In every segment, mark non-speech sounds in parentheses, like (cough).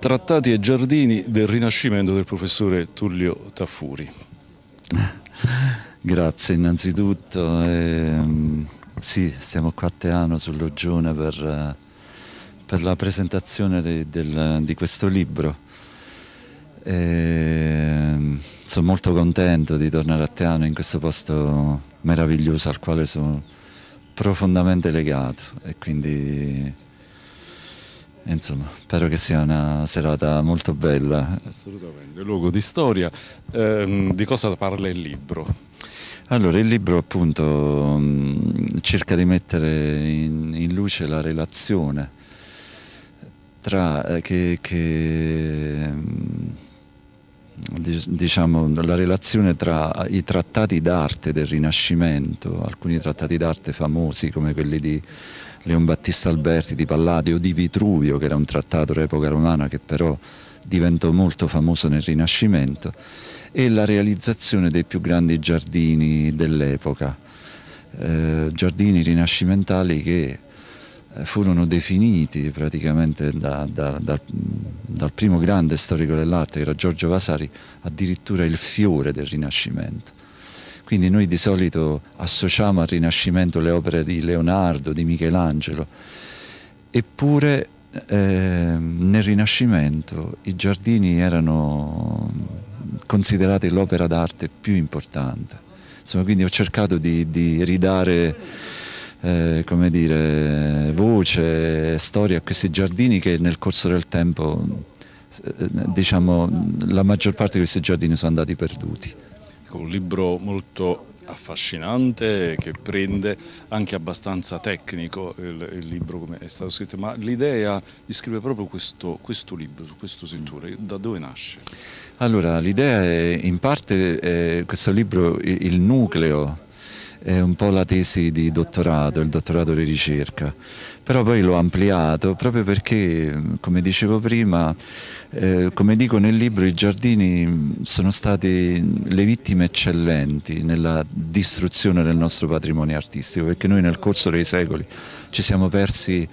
Trattati e giardini del Rinascimento del professore Tullio Taffuri. Grazie innanzitutto. E, ehm, sì, siamo qua a Teano sull'Ogione per, per, la presentazione de, del, di questo libro. E, ehm, sono molto contento di tornare a Teano in questo posto meraviglioso al quale sono profondamente legato e quindi Insomma, spero che sia una serata molto bella. Assolutamente, luogo di storia. Eh, di cosa parla il libro? Allora, il libro appunto mm, cerca di mettere in, in, luce la relazione tra eh, che, che mh, mm, diciamo, la relazione tra i trattati d'arte del Rinascimento, alcuni trattati d'arte famosi come quelli di Leon Battista Alberti, di Palladio, di Vitruvio, che era un trattato dell'epoca romana che però diventò molto famoso nel Rinascimento, e la realizzazione dei più grandi giardini dell'epoca, eh, giardini rinascimentali che eh, furono definiti praticamente da, da, da, dal primo grande storico dell'arte, che era Giorgio Vasari, addirittura il fiore del Rinascimento. Quindi noi di solito associamo al Rinascimento le opere di Leonardo, di Michelangelo, eppure eh, nel Rinascimento i giardini erano considerati l'opera d'arte più importante. Insomma, quindi ho cercato di, di ridare eh, come dire, voce, storia a questi giardini che nel corso del tempo, eh, diciamo, la maggior parte di questi giardini sono andati perduti. Ecco, un libro molto affascinante che prende anche abbastanza tecnico il, il libro come è stato scritto, ma l'idea di scrivere proprio questo, questo libro, questo settore, da dove nasce? Allora, l'idea è in parte, è questo libro, il nucleo è un po' la tesi di dottorato, il dottorato di ricerca, però poi l'ho ampliato proprio perché, come dicevo prima, eh, come dico nel libro, i giardini sono stati le vittime eccellenti nella distruzione del nostro patrimonio artistico, perché noi nel corso dei secoli ci siamo persi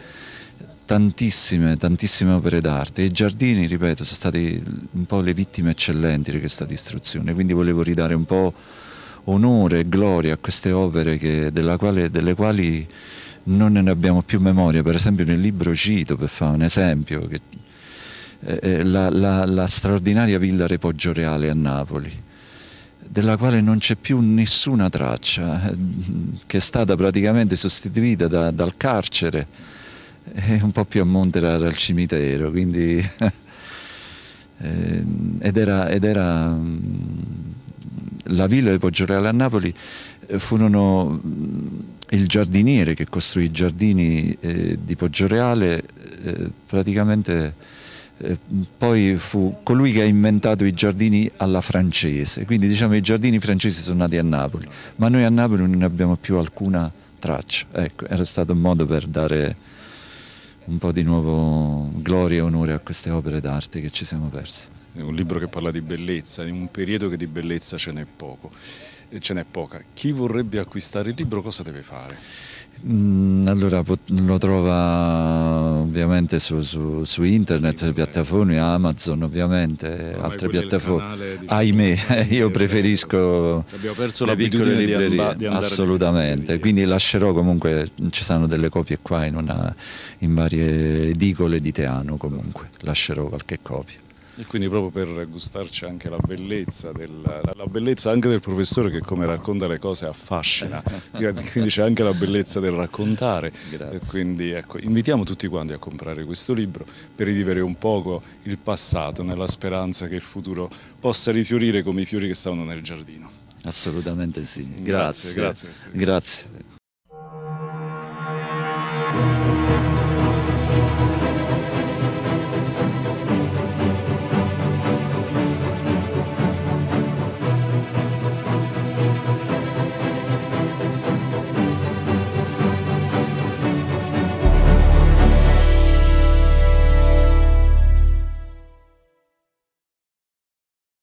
tantissime, tantissime opere d'arte e i giardini, ripeto, sono stati un po' le vittime eccellenti di questa distruzione, quindi volevo ridare un po' onore e gloria a queste opere che, quale, delle quali non ne abbiamo più memoria. Per esempio nel libro cito, per fare un esempio, che, eh, eh la, la, la, straordinaria villa Repoggio Reale a Napoli, della quale non c'è più nessuna traccia, eh, che è stata praticamente sostituita da, dal carcere e un po' più a monte era il cimitero, quindi... (laughs) Eh, ed era, ed era la villa di Poggioreale a Napoli eh, furono mm, il giardiniere che costruì i giardini eh, di Poggioreale, eh, praticamente eh, poi fu colui che ha inventato i giardini alla francese, quindi diciamo i giardini francesi sono nati a Napoli, ma noi a Napoli non ne abbiamo più alcuna traccia, ecco, era stato un modo per dare un po' di nuovo gloria e onore a queste opere d'arte che ci siamo persi un libro che parla di bellezza, in un periodo che di bellezza ce n'è poco. Eh, ce n'è poca. Chi vorrebbe acquistare il libro cosa deve fare? Mm, allora lo trova ovviamente su, su, su internet, sulle piattaforme, Amazon ovviamente, Ormai altre piattaforme. Canale, diciamo, Ahimè, (laughs) io preferisco le piccole librerie, di and di assolutamente, quindi lascerò comunque, ci saranno delle copie qua in, una, in varie edicole di Teano comunque, lascerò qualche copia. E quindi proprio per gustarci anche la bellezza, del, la bellezza anche del professore che come racconta le cose affascina, (laughs) quindi c'è anche la bellezza del raccontare. Grazie. E quindi ecco, invitiamo tutti quanti a comprare questo libro per rivivere un poco il passato nella speranza che il futuro possa rifiorire come i fiori che stavano nel giardino. Assolutamente sì, grazie. grazie. grazie. grazie. grazie.